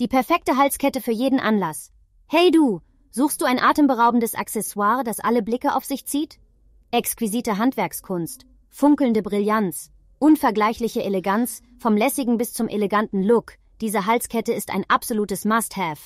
Die perfekte Halskette für jeden Anlass. Hey du, suchst du ein atemberaubendes Accessoire, das alle Blicke auf sich zieht? Exquisite Handwerkskunst, funkelnde Brillanz, unvergleichliche Eleganz, vom lässigen bis zum eleganten Look. Diese Halskette ist ein absolutes Must-Have.